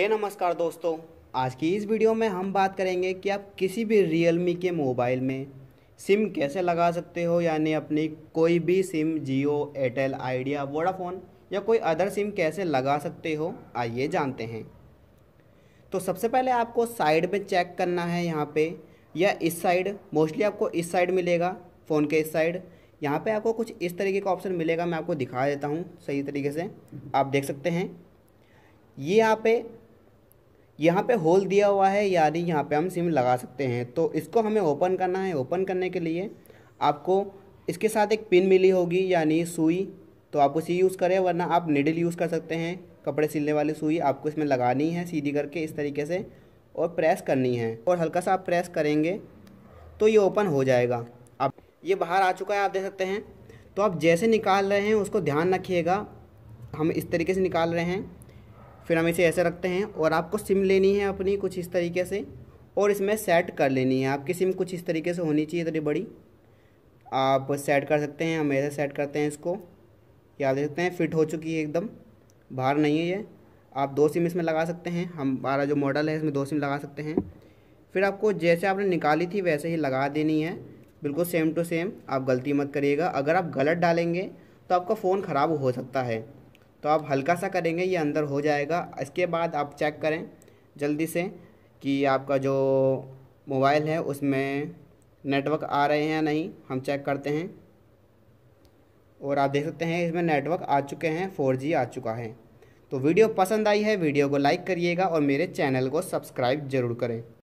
ए नमस्कार दोस्तों आज की इस वीडियो में हम बात करेंगे कि आप किसी भी रियलमी के मोबाइल में सिम कैसे लगा सकते हो यानी अपनी कोई भी SIM Jio Airtel Idea Vodafone या कोई अदर सिम कैसे लगा सकते हो आइए जानते हैं तो सबसे पहले आपको साइड में चेक करना है यहाँ पे या इस साइड मोस्टली आपको इस साइड मिलेगा फ़ोन के इस साइड यहाँ पे आपको कुछ इस तरीके का ऑप्शन मिलेगा मैं आपको दिखा देता हूँ सही तरीके से आप देख सकते हैं ये यहाँ पे यहाँ पे होल दिया हुआ है यानी यहाँ पे हम सिम लगा सकते हैं तो इसको हमें ओपन करना है ओपन करने के लिए आपको इसके साथ एक पिन मिली होगी यानी सुई तो आप उसी यूज़ करें वरना आप निडल यूज़ कर सकते हैं कपड़े सिलने वाली सुई आपको इसमें लगानी है सीधी करके इस तरीके से और प्रेस करनी है और हल्का सा आप प्रेस करेंगे तो ये ओपन हो जाएगा अब ये बाहर आ चुका है आप देख सकते हैं तो आप जैसे निकाल रहे हैं उसको ध्यान रखिएगा हम इस तरीके से निकाल रहे हैं फिर हम इसे ऐसे रखते हैं और आपको सिम लेनी है अपनी कुछ इस तरीके से और इसमें सेट कर लेनी है आपकी सिम कुछ इस तरीके से होनी चाहिए थोड़ी बड़ी आप सेट कर सकते हैं हम ऐसे सेट करते हैं इसको याद देख सकते हैं फिट हो चुकी है एकदम बाहर नहीं है ये आप दो सिम इसमें लगा सकते हैं हम हमारा जो मॉडल है इसमें दो सिम लगा सकते हैं फिर आपको जैसे आपने निकाली थी वैसे ही लगा देनी है बिल्कुल सेम टू सेम आप गलती मत करिएगा अगर आप गलत डालेंगे तो आपका फ़ोन ख़राब हो सकता है तो आप हल्का सा करेंगे ये अंदर हो जाएगा इसके बाद आप चेक करें जल्दी से कि आपका जो मोबाइल है उसमें नेटवर्क आ रहे हैं या नहीं हम चेक करते हैं और आप देख सकते हैं इसमें नेटवर्क आ चुके हैं फोर आ चुका है तो वीडियो पसंद आई है वीडियो को लाइक करिएगा और मेरे चैनल को सब्सक्राइब ज़रूर करें